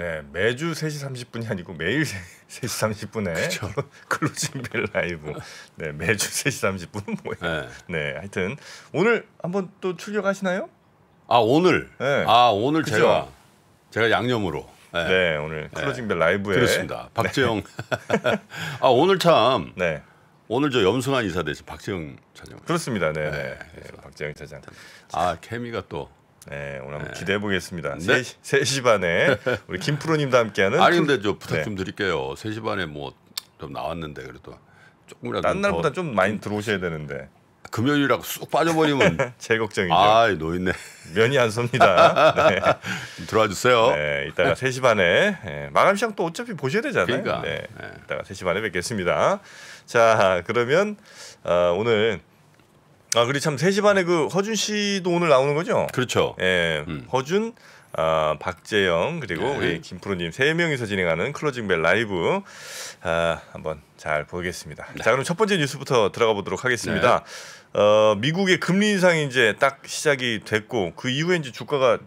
네, 매주 3시 30분이 아니고 매일 3시 30분에 클로징벨 라이브. 네, 매주 3시 30분은 뭐예요? 네. 네. 하여튼 오늘 한번 또 출격하시나요? 아, 오늘. 네. 아, 오늘 그쵸? 제가 제가 양념으로. 네, 네 오늘 네. 클로징벨 라이브에 그렇습니다. 네. 박재영. 아, 오늘 참 네. 오늘 저 염순환 이사 대신 박재영 차장. 그렇습니다. 네, 네. 네. 박재영 차장. 아, 케미가 또 네, 오늘 한번 기대해 보겠습니다. 네. 3시, 3시 반에 우리 김프로님과 함께하는 아니 근데 저 부탁 네. 좀 드릴게요. 3시 반에 뭐 좀 나왔는데 그래도 조금이라도 딴 날보다 좀 많이 들어오셔야 되는데 금요일이라고 쑥 빠져버리면 제 걱정이죠. 아 노인네 면이 안 섭니다. 네. 들어와 주세요. 네, 이따가 3시 반에 네, 마감 시간 또 어차피 보셔야 되잖아요. 그러니까. 네, 네. 이따가 3시 반에 뵙겠습니다. 자 그러면 어, 오늘 아, 그리고 참 3시 반에 그 허준 씨도 오늘 나오는 거죠? 그렇죠. 예. 음. 허준 아, 박재영 그리고 네. 우리 김프로님 세 명이서 진행하는 클로징벨 라이브 아, 한번 잘 보겠습니다. 네. 자 그럼 첫 번째 뉴스부터 들어가 보도록 하겠습니다. 네. 어, 미국의 금리 인상이 이제 딱 시작이 됐고 그 이후에 이제 주가가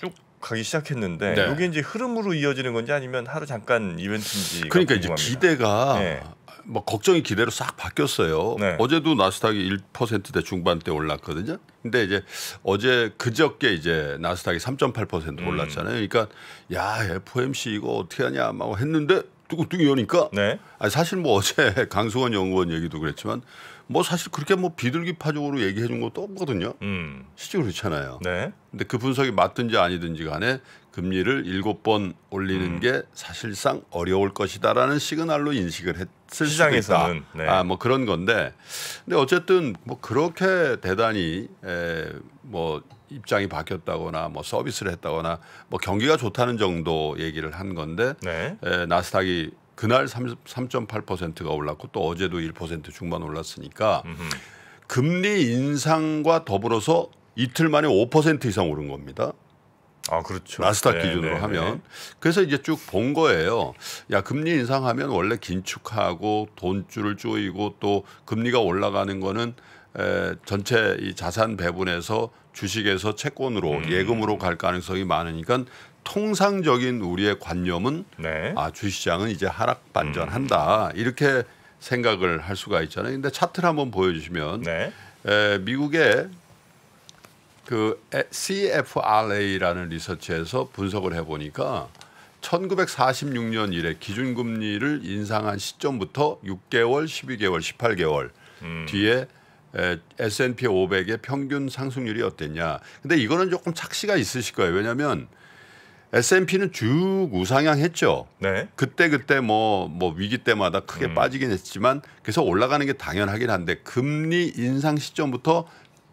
쭉 가기 시작했는데 이게 네. 이제 흐름으로 이어지는 건지 아니면 하루 잠깐 이벤트인지 그러니까 이제 기대가 네. 뭐 걱정이 기대로 싹 바뀌었어요. 네. 어제도 나스닥이 1%대 중반대 올랐거든요. 근데 이제 어제 그저께 이제 나스닥이 3.8% 음. 올랐잖아요. 그러니까 야 FOMC 이거 어떻게 하냐 막 했는데 뚜껑뚜껑 이러니까 네. 아니 사실 뭐 어제 강승원 연구원 얘기도 그랬지만 뭐 사실 그렇게 뭐 비둘기파적으로 얘기해 준 것도 없거든요. 음. 실제 로 그렇잖아요. 네. 근데 그 분석이 맞든지 아니든지 간에 금리를 7번 올리는 음. 게 사실상 어려울 것이다라는 시그널로 인식을 했 시장에서 네. 아뭐 그런 건데 근데 어쨌든 뭐 그렇게 대단히 에, 뭐 입장이 바뀌었다거나 뭐 서비스를 했다거나 뭐 경기가 좋다는 정도 얘기를 한 건데 네. 에, 나스닥이 그날 3.8%가 올랐고 또 어제도 1% 중반 올랐으니까 음흠. 금리 인상과 더불어서 이틀 만에 5% 이상 오른 겁니다. 아, 그렇죠. 나스닥 네, 기준으로 네, 네. 하면. 네. 그래서 이제 쭉 본 거예요. 야, 금리 인상하면 원래 긴축하고 돈줄을 조이고 또 금리가 올라가는 거는 에, 전체 이 자산 배분에서 주식에서 채권으로 음. 예금으로 갈 가능성이 많으니까 통상적인 우리의 관념은 네. 아, 주시장은 이제 하락 반전한다. 음. 이렇게 생각을 할 수가 있잖아요. 근데 차트를 한번 보여주시면 네. 에, 미국의 그 CFRA라는 리서치에서 분석을 해보니까 1946년 이래 기준금리를 인상한 시점부터 6개월, 12개월, 18개월 음. 뒤에 S&P 500의 평균 상승률이 어땠냐. 근데 이거는 조금 착시가 있으실 거예요. 왜냐하면 S&P는 쭉 우상향했죠. 네. 그때 그때 뭐 뭐 위기 때마다 크게 음. 빠지긴 했지만 그래서 올라가는 게 당연하긴 한데 금리 인상 시점부터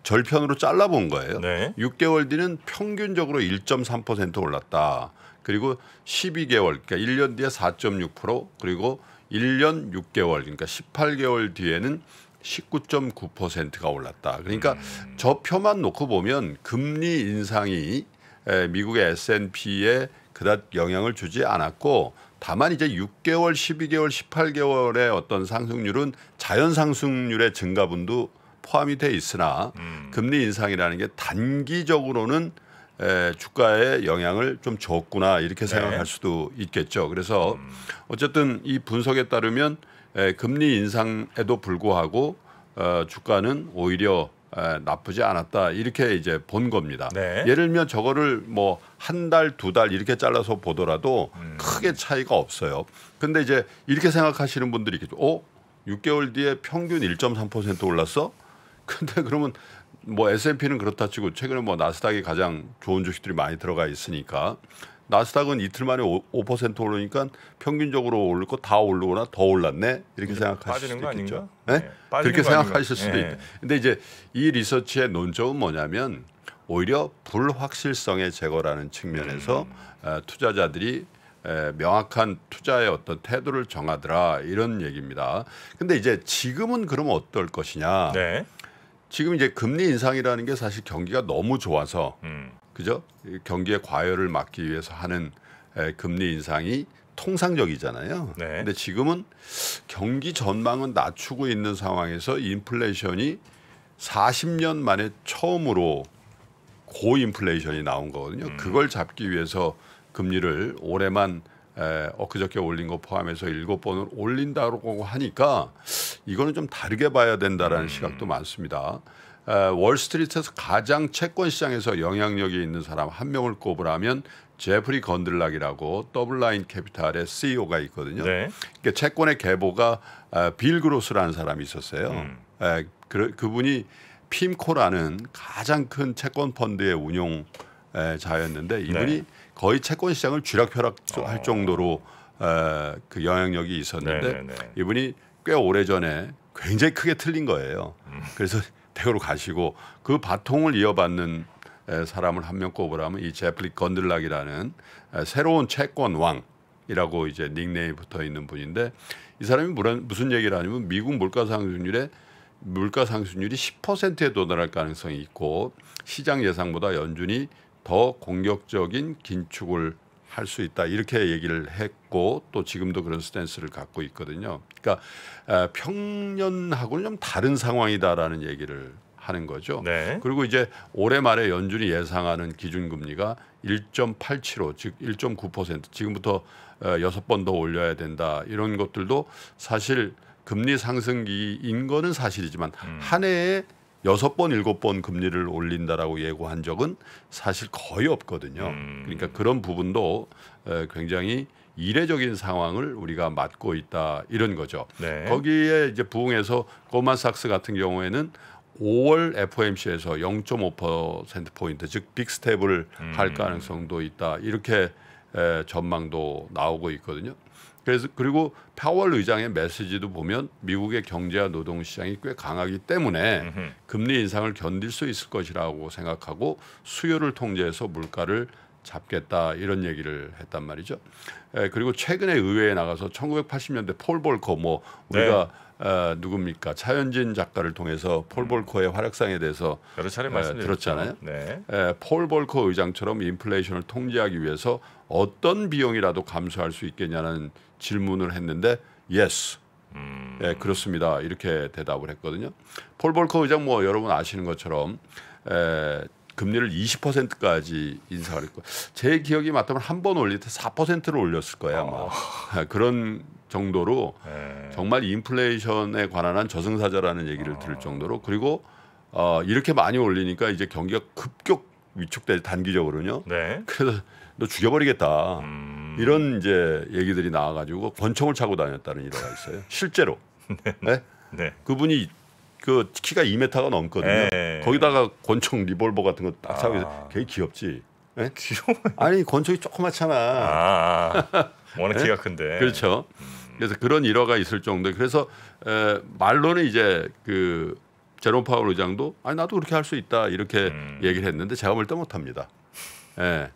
절편으로 잘라본 거예요. 네. 6개월 뒤는 평균적으로 1.3% 올랐다. 그리고 12개월, 그러니까 1년 뒤에 4.6% 그리고 1년 6개월, 그러니까 18개월 뒤에는 19.9%가 올랐다. 그러니까 음. 저 표만 놓고 보면 금리 인상이 미국의 S&P에 그닥 영향을 주지 않았고 다만 이제 6개월, 12개월, 18개월의 어떤 상승률은 자연 상승률의 증가분도 포함이 돼 있으나 음. 금리 인상이라는 게 단기적으로는 에, 주가에 영향을 좀 줬구나 이렇게 네. 생각할 네. 수도 있겠죠. 그래서 음. 어쨌든 이 분석에 따르면 에, 금리 인상에도 불구하고 어, 주가는 오히려 에, 나쁘지 않았다 이렇게 이제 본 겁니다. 네. 예를 들면 저거를 뭐 한 달 두달 달 이렇게 잘라서 보더라도 음. 크게 차이가 없어요. 근데 이제 이렇게 생각하시는 분들이 있겠죠. 어? 6개월 뒤에 평균 1.3% 올랐어? 근데 그러면 뭐 S&P는 그렇다 치고 최근에 뭐 나스닥이 가장 좋은 주식들이 많이 들어가 있으니까 나스닥은 이틀 만에 5, 5% 오르니까 평균적으로 오를 고다 오르거나 더 올랐네 이렇게 생각하실 수도 있겠죠. 예? 네? 네. 그렇게 생각하실 수도 네. 있다. 근데 이제 이 리서치의 논점은 뭐냐면 오히려 불확실성의 제거라는 측면에서 음. 아, 투자자들이 명확한 투자의 어떤 태도를 정하더라 이런 얘기입니다. 근데 이제 지금은 그럼 어떨 것이냐? 네. 지금 이제 금리 인상이라는 게 사실 경기가 너무 좋아서 음. 그죠? 경기의 과열을 막기 위해서 하는 에, 금리 인상이 통상적이잖아요. 네. 근데 지금은 경기 전망은 낮추고 있는 상황에서 인플레이션이 40년 만에 처음으로 고인플레이션이 나온 거거든요. 음. 그걸 잡기 위해서 금리를 올해만 에, 엊그저께 올린 거 포함해서 7 번을 올린다고 하니까 이거는 좀 다르게 봐야 된다라는 음. 시각도 많습니다. 에, 월스트리트에서 가장 채권 시장에서 영향력이 있는 사람 한 명을 꼽으라면 제프리 건들락이라고 더블라인 캐피탈의 CEO가 있거든요. 네. 그러니까 채권의 계보가 에, 빌 그로스라는 사람이 있었어요. 음. 에, 그, 그분이 핌코라는 가장 큰 채권 펀드의 운용 자였는데 이분이 네. 거의 채권 시장을 쥐락펴락 할 어. 정도로 에, 그 영향력이 있었는데 네네네. 네, 네. 이분이 꽤 오래전에 굉장히 크게 틀린 거예요. 그래서 대우로 가시고 그 바통을 이어받는 사람을 한 명 꼽으라면 이 제플릭 건들락이라는 새로운 채권 왕이라고 이제 닉네임 붙어 있는 분인데 이 사람이 무슨 얘기를 하냐면 미국 물가 상승률에 물가 상승률이 10%에 도달할 가능성이 있고 시장 예상보다 연준이 더 공격적인 긴축을 할수 있다 이렇게 얘기를 했고 또 지금도 그런 스탠스를 갖고 있거든요. 그러니까 평년하고는 좀 다른 상황이다라는 얘기를 하는 거죠. 네. 그리고 이제 올해 말에 연준이 예상하는 기준금리가 1.875, 즉 1.9% 지금부터 여섯 번 더 올려야 된다 이런 것들도 사실 금리 상승기인 거는 사실이지만 음. 한 해에 여섯 번 일곱 번 금리를 올린다라고 예고한 적은 사실 거의 없거든요. 음. 그러니까 그런 부분도 굉장히 이례적인 상황을 우리가 맞고 있다 이런 거죠. 네. 거기에 이제 부응해서 고만삭스 같은 경우에는 5월 FOMC에서 0.5% 포인트 즉 빅스텝을 음. 할 가능성도 있다 이렇게 에, 전망도 나오고 있거든요. 그래서 그리고 파월 의장의 메시지도 보면 미국의 경제와 노동 시장이 꽤 강하기 때문에 금리 인상을 견딜 수 있을 것이라고 생각하고 수요를 통제해서 물가를 잡겠다 이런 얘기를 했단 말이죠. 에, 그리고 최근에 의회에 나가서 1980년대 폴 볼커 뭐 우리가 네. 에, 누굽니까 차현진 작가를 통해서 폴 음. 볼커의 활약상에 대해서 여러 차례 말씀 들었잖아요. 네. 폴 볼커 의장처럼 인플레이션을 통제하기 위해서 어떤 비용이라도 감소할 수 있겠냐는 질문을 했는데 yes. 음. 예, 그렇습니다. 이렇게 대답을 했거든요. 폴 볼커 의장 뭐 여러분 아시는 것처럼 에, 금리를 20%까지 인상을 했고 제 기억이 맞다면 한 번 올릴 때 4%를 올렸을 거예요. 아마. 어. 그런 정도로 네. 정말 인플레이션에 관한 저승사자라는 얘기를 어. 들을 아. 정도로 그리고 어, 이렇게 많이 올리니까 이제 경기가 급격 위축돼 단기적으로는요. 네. 그래서 너 죽여버리겠다. 음. 이런 이제 얘기들이 나와가지고 권총을 차고 다녔다는 일화가 있어요. 실제로. 네. 예? 네? 그분이 그 키가 2m가 넘거든요. 에이. 예. 거기다가 권총 리볼버 같은 거 딱 차고 아. 걔 귀엽지. 네? 예? 귀여워. 아니 권총이 조그맣잖아. 아. 아. 워낙 키가 큰데. 그렇죠. 음. 그래서 그런 일화가 있을 정도. 그래서 에, 말로는 이제 그 제롬 파월 의장도 아니 나도 그렇게 할 수 있다 이렇게 음. 얘기를 했는데 제가 볼때 못합니다. 예.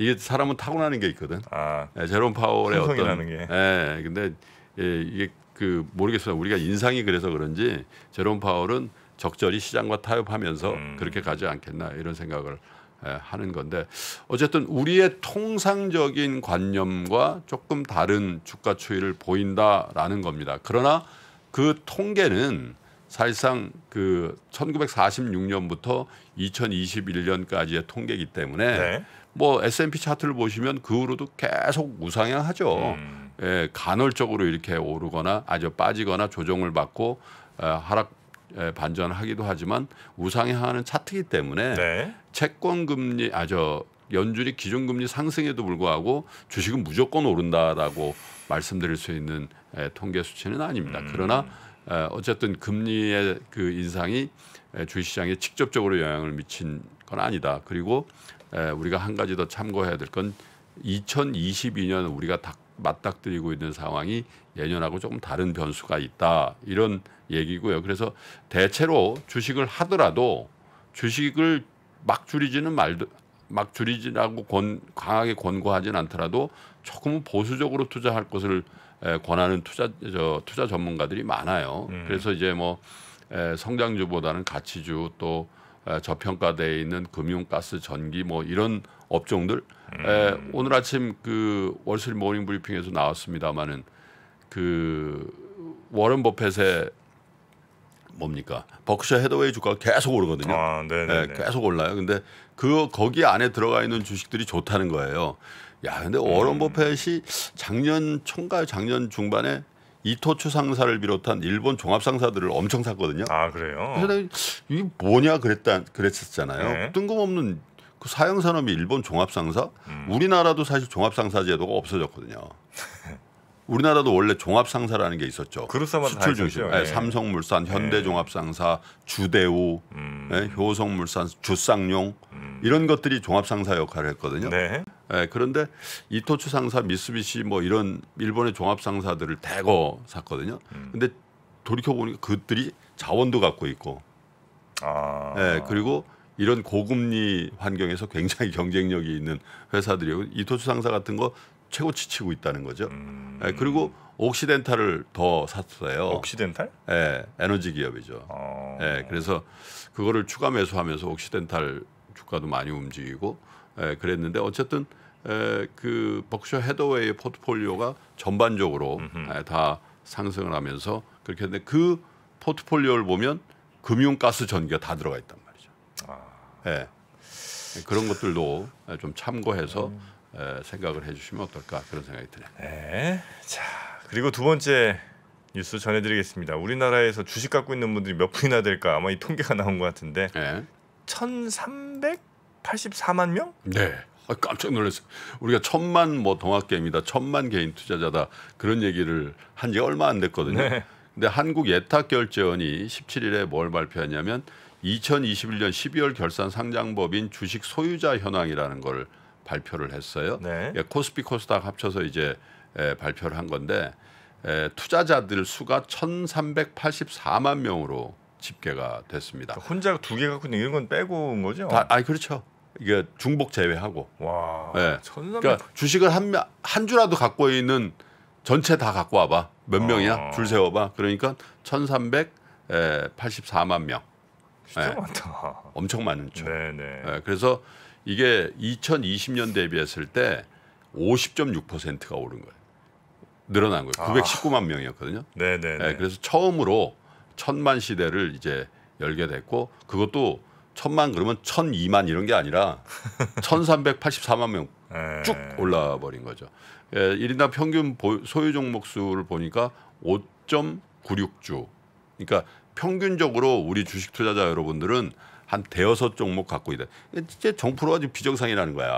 이게 사람은 타고나는 게 있거든. 아, 제롬 예, 파월의 어떤 성 게. 예, 근데 예, 이게 그 모르겠어요. 우리가 인상이 그래서 그런지 제롬 파월은 적절히 시장과 타협하면서 음. 그렇게 가지 않겠나 이런 생각을 예, 하는 건데 어쨌든 우리의 통상적인 관념과 조금 다른 주가 추이를 보인다라는 겁니다. 그러나 그 통계는 사실상 그 1946년부터 2021년까지의 통계이기 때문에 네. 뭐 S&P 차트를 보시면 그 후로도 계속 우상향하죠. 음. 예, 간헐적으로 이렇게 오르거나 아주 빠지거나 조정을 받고 에, 하락 에, 반전하기도 하지만 우상향하는 차트이기 때문에 네. 채권 금리 아저 연준이 기준금리 상승에도 불구하고 주식은 무조건 오른다라고 말씀드릴 수 있는 에, 통계 수치는 아닙니다. 음. 그러나 어, 어쨌든 금리의 그 인상이 주식시장에 직접적으로 영향을 미친 건 아니다. 그리고 우리가 한 가지 더 참고해야 될 건 2022년 우리가 맞닥뜨리고 있는 상황이 예년하고 조금 다른 변수가 있다 이런 얘기고요. 그래서 대체로 주식을 하더라도 주식을 막 줄이지는 말도 막 줄이지라고 권, 강하게 권고하진 않더라도 조금은 보수적으로 투자할 것을 권하는 투자 저 투자 전문가들이 많아요. 음. 그래서 이제 뭐 에, 성장주보다는 가치주 또 에, 저평가돼 있는 금융, 가스, 전기 뭐 이런 업종들 음. 에, 오늘 아침 그 월스트리트 모닝 브리핑에서 나왔습니다마는 그 워런 버핏의 뭡니까 버크셔 헤드웨이 주가가 계속 오르거든요. 아, 네, 계속 올라요. 근데 그 거기 안에 들어가 있는 주식들이 좋다는 거예요. 야, 근데 워런 음. 버펫이 작년 총괄 작년 중반에 이토추 상사를 비롯한 일본 종합 상사들을 엄청 샀거든요. 아 그래요. 그래서 이게 뭐냐 그랬다 그랬었잖아요. 네. 뜬금없는 그사형 산업이 일본 종합 상사. 음. 우리나라도 사실 종합 상사 제도가 없어졌거든요. 우리나라도 원래 종합상사라는 게 있었죠. 수출 중심. 네. 예. 삼성물산, 현대종합상사, 예. 주대우, 음. 네, 효성물산, 주쌍용 음. 이런 것들이 종합상사 역할을 했거든요. 네. 네, 그런데 이토츠 상사, 미쓰비시 뭐 이런 일본의 종합상사들을 대거 샀거든요. 음. 근데 돌이켜 보니까 그들이 자원도 갖고 있고, 아. 네, 그리고 이런 고금리 환경에서 굉장히 경쟁력이 있는 회사들이고 이토츠 상사 같은 거 최고치 치고 있다는 거죠. 음... 예, 그리고 옥시덴탈을 더 샀어요. 옥시덴탈? 예, 에너지 기업이죠. 어... 예, 그래서 그거를 추가 매수하면서 옥시덴탈 주가도 많이 움직이고 예, 그랬는데 어쨌든 에, 예, 그 버크셔 헤더웨이 포트폴리오가 전반적으로 에, 예, 다 상승을 하면서 그렇게 했는데 그 포트폴리오를 보면 금융, 가스, 전기가 다 들어가 있단 말이죠. 아. 예. 그런 것들도 예, 좀 참고해서 음. 생각을 해주시면 어떨까 그런 생각이 드네요. 네, 자 그리고 두 번째 뉴스 전해드리겠습니다. 우리나라에서 주식 갖고 있는 분들이 몇 분이나 될까 아마 이 통계가 나온 것 같은데 네. 1,384만 명? 네. 아, 깜짝 놀랐어요. 우리가 천만 뭐동학개입다 천만 개인 투자자다 그런 얘기를 한지 얼마 안 됐거든요. 네. 근데 한국 예탁결제원이 17일에 뭘 발표했냐면 2021년 12월 결산 상장법인 주식 소유자 현황이라는 걸 발표를 했어요. 네. 그 코스피 코스닥 합쳐서 이제 에, 예, 발표를 한 건데 에, 예, 투자자들 수가 1,384만 명으로 집계가 됐습니다. 그러니까 혼자 두 개 갖고 있 이런 건 빼고 온 거죠? 다, 아니 그렇죠. 이게 중복 제외하고. 와. 예. 1300... 그러니까 주식을 한한 한 주라도 갖고 있는 전체 다 갖고 와봐. 몇 아. 명이야? 줄 세워봐. 그러니까 1,384만 명. 진짜 예. 많다. 엄청 많죠. 네네. 예. 그래서 이게 2020년 대비했을 때 50.6%가 오른 거예요. 늘어난 거예요. 919만 아. 명이었거든요. 네네. 네, 그래서 처음으로 천만 시대를 이제 열게 됐고 그것도 천만 그러면 천이만 이런 게 아니라 1 3 8 4만명 쭉 올라 버린 거죠. 예, 1인당 평균 소유 종목 수를 보니까 5 9 6주 그러니까 평균적으로 우리 주식 투자자 여러분들은 한 대여섯 종목 갖고 있다. 진짜 정프로가 지금 비정상이라는 거야.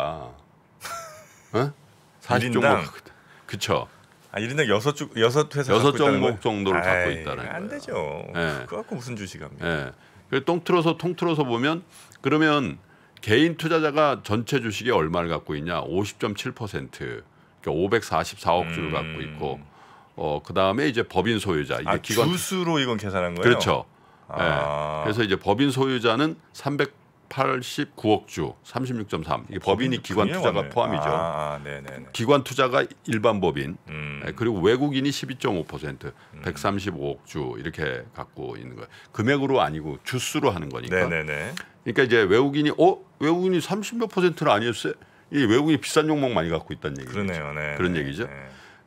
어? 40종목 갖고 있 그쵸. 아, 1인당 6주, 6회사 6 종목 정도를 아이, 갖고 있다는 거예안 되죠. 네. 그 갖고 무슨 주식합니까? 네. 예. 그래서 통틀어서 통틀어서 보면 그러면 개인 투자자가 전체 주식에 얼마를 갖고 있냐? 50.7%. 그러니까 544억 주를 음. 갖고 있고 어 그다음에 이제 법인 소유자 이게 아, 기관 주수로 이건 계산한 거예요. 그렇죠. 아. 네. 그래서 이제 법인 소유자는 389억 주 36.3. 이게 어, 법인이 기관 투자가 왔네. 포함이죠. 아, 아 기관 투자가 일반 법인 음. 예, 그리고 외국인이 12.5% 음. 135억 주 이렇게 갖고 있는 거예요. 금액으로 아니고 주수로 하는 거니까. 네네네. 그러니까 이제 외국인이 어 외국인이 30몇 퍼센트는 아니었어요. 이 외국인이 비싼 욕망 많이 갖고 있다는 얘기죠. 그러네요. 네. 그런 네, 얘기죠. 네.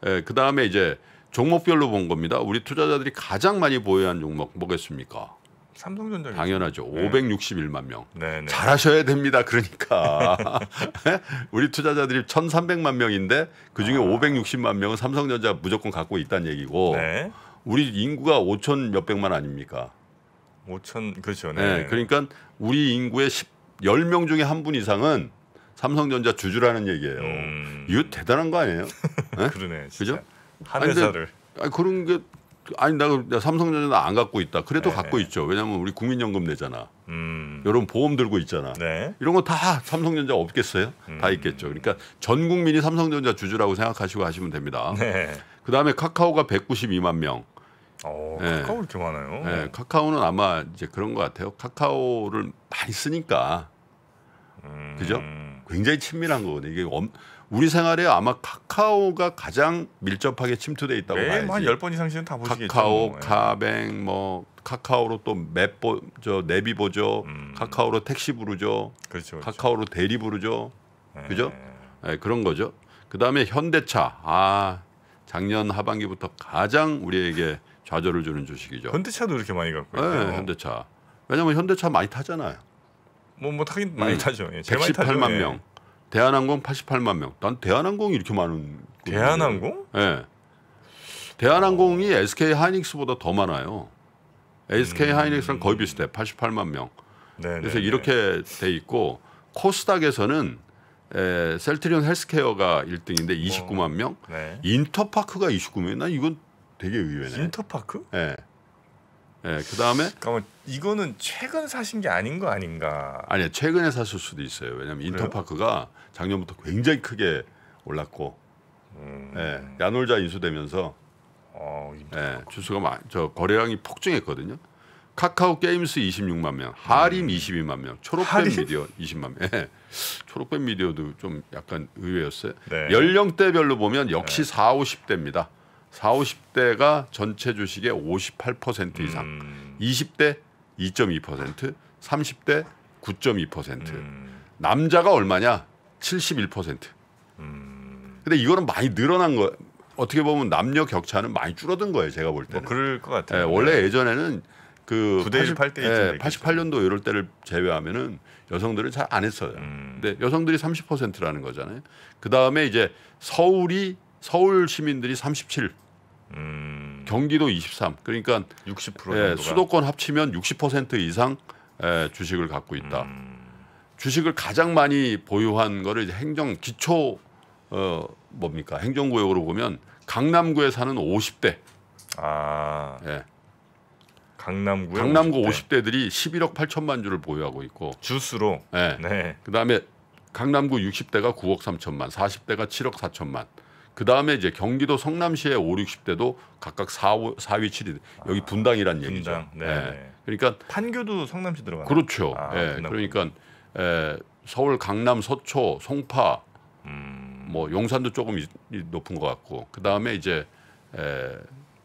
예, 그다음에 이제 종목별로 본 겁니다. 우리 투자자들이 가장 많이 보유한 종목 뭐겠습니까? 삼성전자 당연하죠. 네. 561만 명. 네네. 네. 잘하셔야 됩니다. 그러니까 예? 우리 투자자들이 1,300만 명인데 그 중에 아. 560만 명은 삼성전자 무조건 갖고 있다는 얘기고 네. 우리 인구가 5천 몇백만 아닙니까? 5천 그렇죠. 네. 네. 그러니까 우리 인구의 10, 10명 중에 한 분 이상은 삼성전자 주주라는 얘기예요. 음... 이거 대단한 거 아니에요? 예? 그러네. 그죠? 한 회사를. 아니, 그런 게 아니 나, 나 삼성전자 안 갖고 있다. 그래도 네. 갖고 있죠. 왜냐하면 우리 국민연금 내잖아. 음. 여러분 보험 들고 있잖아. 네. 이런 거 다 삼성전자 없겠어요? 음. 다 있겠죠. 그러니까 전 국민이 삼성전자 주주라고 생각하시고 하시면 됩니다. 네. 그 다음에 카카오가 192만 명. 오, 어, 네. 예. 카카오 이렇게 많아요. 네. 카카오는 아마 이제 그런 것 같아요. 카카오를 많이 쓰니까 음. 그죠? 굉장히 친밀한 거거든요. 이게 엄, 우리 생활에 아마 카카오가 가장 밀접하게 침투돼 있다고 네, 봐야지. 한1번 이상씩은 다 보시겠죠. 카카오, 뭐. 예. 뱅뭐 카카오로 또 맵보 저 내비 보죠. 음. 카카오로 택시 부르죠. 그렇죠, 그렇죠. 카카오로 대리 부르죠. 예. 그죠? 네, 그런 거죠. 그다음에 현대차. 아, 작년 하반기부터 가장 우리에게 좌절을 주는 주식이죠. 현대차도 이렇게 많이 갖고 있어요. 네, 현대차. 왜냐면 현대차 많이 타잖아요. 뭐뭐 뭐 타긴 많이 음, 타죠. 예, 118만 타죠. 명. 예. 대한항공 88만 명. 난 대한항공이 이렇게 많은. 대한항공? 예. 네. 대한항공이 어. SK 하이닉스보다 더 많아요. SK 음. 하이닉스랑 거의 비슷해. 88만 명. 네 그래서 이렇게 돼 있고 코스닥에서는 에, 셀트리온 헬스케어가 1등인데 29만 명, 어. 네. 인터파크가 29만 명. 난 이건 되게 의외네. 인터파크? 예. 네. 예, 그 다음에. 그러면 그러니까 이거는 최근 사신 게 아닌 거 아닌가? 아니요, 최근에 샀을 수도 있어요. 왜냐면 인터파크가 작년부터 굉장히 크게 올랐고, 음... 네, 야놀자 인수되면서 어, 네, 주수가 많, 저 거래량이 폭증했거든요. 카카오 게임스 26만 명, 하림 22만 음. 명, 초록뱀 미디어 20만 명. 네. 초록뱀 미디어도 좀 약간 의외였어요. 네. 연령대별로 보면 역시 네. 4, 50대입니다. 4, 50대가 전체 주식의 58% 이상, 음. 20대 2.2%, 30대 9.2%, 음. 남자가 얼마냐? 71%. 음. 근데 이거는 많이 늘어난 거 어떻게 보면 남녀 격차는 많이 줄어든 거예요, 제가 볼 뭐 때는. 뭐 그럴 것 같아요. 예, 원래 네. 예전에는 그 9대 8대 예, 88년도 이럴 때를 제외하면은 여성들은 잘 안 했어요. 음. 근데 여성들이 30%라는 거잖아요. 그다음에 이제 서울이 서울 시민들이 37 음. 경기도 23. 그러니까 60% 예, 수도권 합치면 60% 이상 예, 주식을 갖고 있다. 음. 주식을 가장 많이 보유한 거를 이제 행정 기초 어 뭡니까 행정구역으로 보면 강남구에 사는 50대. 아. 예. 강남구 강남구 50대. 50대들이 11억 8천만 주를 보유하고 있고 주수로. 예. 네. 그다음에 강남구 60대가 9억 3천만, 40대가 7억 4천만. 그다음에 이제 경기도 성남시의 5, 60대도 각각 4, 5, 4위, 7위. 여기 아, 분당이란 분당. 얘기죠. 네. 예. 네. 그러니까 판교도 성남시 들어가요. 그렇죠. 아, 예. 그러니까 에, 서울 강남 서초 송파 음. 뭐 용산도 조금 이, 높은 것 같고 그다음에 이제 에,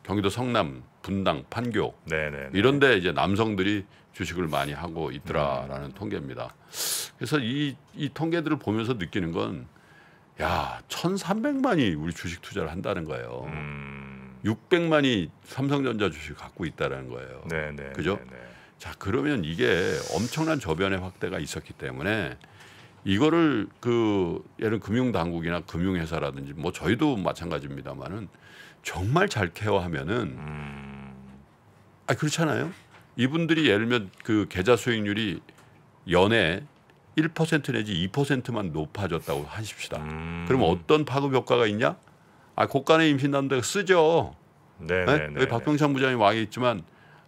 경기도 성남 분당 판교 네네네. 네, 네. 이런데 이제 남성들이 주식을 많이 하고 있더라라는 음. 통계입니다. 그래서 이, 이 통계들을 보면서 느끼는 건 야, 1,300만이 우리 주식 투자를 한다는 거예요. 음. 600만이 삼성전자 주식 갖고 있다라는 거예요. 네, 네. 그죠? 네, 네. 자, 그러면 이게 엄청난 저변의 확대가 있었기 때문에 이거를 그 예를 금융 당국이나 금융 회사라든지 뭐 저희도 마찬가지입니다만은 정말 잘 케어하면은 음. 아 그렇잖아요. 이분들이 예를 들면 그 계좌 수익률이 연에 1% 내지 2%만 높아졌다고 하십시다. 음. 그러면 어떤 파급 효과가 있냐? 아, 고간의 임신남대가 쓰죠. 네, 네, 네. 네 박병창 부장이 왕에 있지만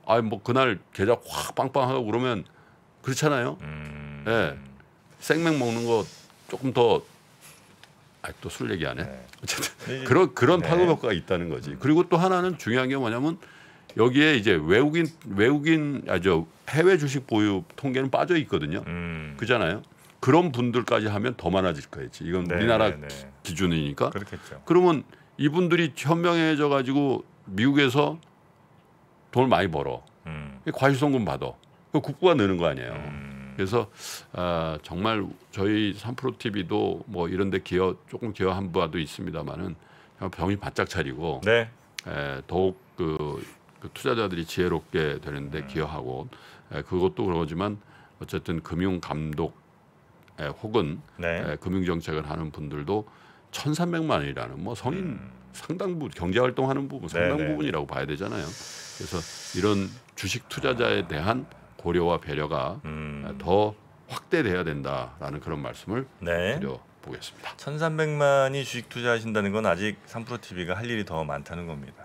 아, 뭐 그날 계좌 확 빵빵하고 그러면 그렇잖아요. 음. 네. 생맥 먹는 거 조금 더 아, 또 술 얘기하네. 네. 어쨌든 네. 그런 그런 네. 파급 효과가 있다는 거지. 그리고 또 하나는 중요한 게 뭐냐면 여기에 이제 외국인 외국인 아 저 해외 주식 보유 통계는 빠져 있거든요. 음. 그잖아요. 그런 분들까지 하면 더 많아질 거예요. 이건 네, 우리나라 네, 네. 기준이니까. 그렇겠죠. 그러면 이분들이 현명해져 가지고 미국에서 돈을 많이 벌어. 음. 과시송금 받아. 그 국부가 느는 거 아니에요. 음. 그래서 아, 정말 저희 삼프로 TV도 뭐 이런 데 기여 조금 기여한 바도 있습니다만은 병이 바짝 차리고 네. 에, 더욱 그그 투자자들이 지혜롭게 되는데 음. 기여하고 에, 그것도 그러지만 어쨌든 금융 감독 에, 혹은 네. 에, 금융 정책을 하는 분들도 1,300만 이라는뭐 성인 음. 상당부 경제 활동하는 부분 상당 네네. 네, 네. 부분이라고 봐야 되잖아요. 그래서 이런 주식 투자자에 아. 대한 고려와 배려가 음. 더 확대돼야 된다라는 그런 말씀을 네. 드려 보겠습니다. 1,300만이 주식 투자하신다는 건 아직 3프로 TV가 할 일이 더 많다는 겁니다.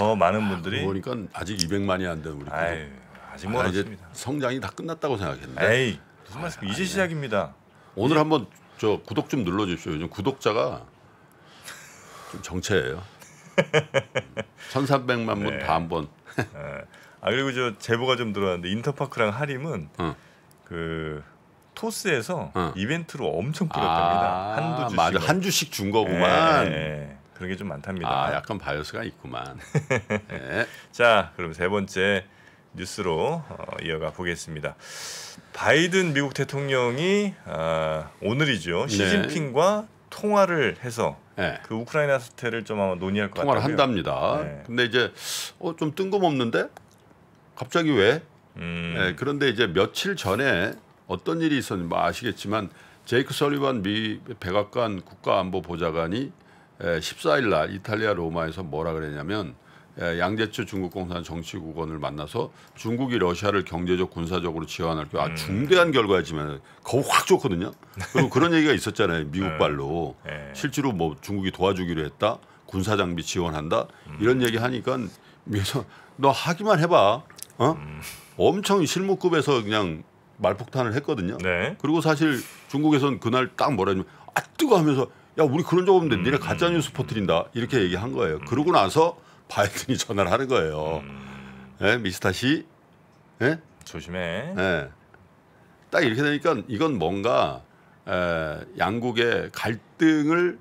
더 많은 분들이 보니까 그러니까 아직 200만이 안 된 우리. 아이, 아직 아, 멀었습니다. 아, 성장이 다 끝났다고 생각했는데. 에이 무슨 말씀? 이제 아니야. 시작입니다. 오늘 예. 한번 저 구독 좀 눌러주십시오. 요즘 구독자가 좀 정체예요. 1,300만 분 다 한번. 아 그리고 저 제보가 좀 들어왔는데 인터파크랑 하림은 응. 어. 그 토스에서 응. 어. 이벤트로 엄청 뿌렸답니다. 아, 한두 주씩 맞아 한 주씩 준 거구만. 에이. 네. 그런 게 좀 많답니다. 아, 약간 바이오스가 있구만. 네. 자, 그럼 세 번째 뉴스로 어, 이어가 보겠습니다. 바이든 미국 대통령이 어, 오늘이죠. 네. 시진핑과 네. 통화를 해서 네. 그 우크라이나 사태를 좀 아마 논의할 것 통화를 같아요. 한답니다. 네. 근데 이제 어, 좀 뜬금없는데 갑자기 왜? 음. 네, 그런데 이제 며칠 전에 어떤 일이 있었는지 뭐 아시겠지만 제이크 설리반 미 백악관 국가안보보좌관이 14일 날 이탈리아 로마에서 뭐라 그랬냐면 양재츠 중국 공산 정치국원을 만나서 중국이 러시아를 경제적 군사적으로 지원할 게 음. 아, 중대한 결과지만 였거기확 좋거든요. 그리고 그런 얘기가 있었잖아요. 미국발로 네. 음. 네. 실제로 뭐 중국이 도와주기로 했다. 군사 장비 지원한다. 음. 이런 얘기 하니까 미에서 너 하기만 해봐. 어? 음. 엄청 실무급에서 그냥 말폭탄을 했거든요. 네. 그리고 사실 중국에선 그날 딱 뭐라 했냐면 아 뜨거 하면서 야 우리 그런 적 없는데 니네 음, 음. 가짜 뉴스 퍼트린다 이렇게 얘기한 거예요. 그러고 나서 바이든이 전화를 하는 거예요. 음. 예, 미스터 씨, 예? 조심해. 예. 딱 이렇게 되니까 이건 뭔가 에, 양국의 갈등을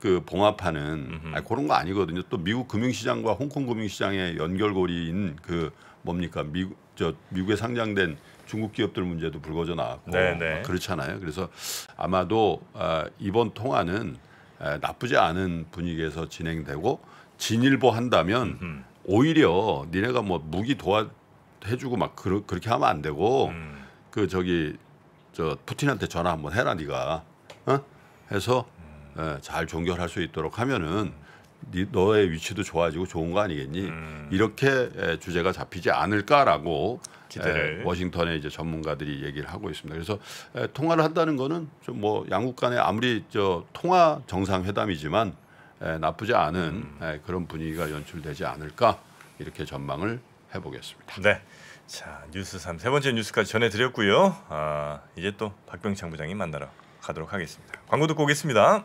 그 봉합하는 아니, 그런 거 아니거든요. 또 미국 금융시장과 홍콩 금융시장의 연결고리인 그 뭡니까 미국 저 미국에 상장된 중국 기업들 문제도 불거져 나왔고 네네. 네. 그렇잖아요. 그래서 아마도 아, 이번 통화는 아, 나쁘지 않은 분위기에서 진행되고 진일보 한다면 음흠. 오히려 니네가 뭐 무기 도와 해주고 막 그러, 그렇게 하면 안 되고 음. 그 저기 저 푸틴한테 전화 한번 해라 니가 어? 해서 음. 에, 예, 잘 종결할 수 있도록 하면은 니, 너의 위치도 좋아지고 좋은 거 아니겠니? 음. 이렇게 에, 예, 주제가 잡히지 않을까라고 기대를. 에, 예, 워싱턴의 이제 전문가들이 얘기를 하고 있습니다. 그래서 에, 예, 통화를 한다는 거는 좀뭐 양국 간에 아무리 저 통화 정상회담이지만 에, 예, 나쁘지 않은 음. 에, 그런 분위기가 연출되지 않을까 이렇게 전망을 해보겠습니다. 네. 자 뉴스 3세 번째 뉴스까지 전해드렸고요. 아, 이제 또 박병창 부장님 만나러 가도록 하겠습니다. 광고 듣고 오겠습니다.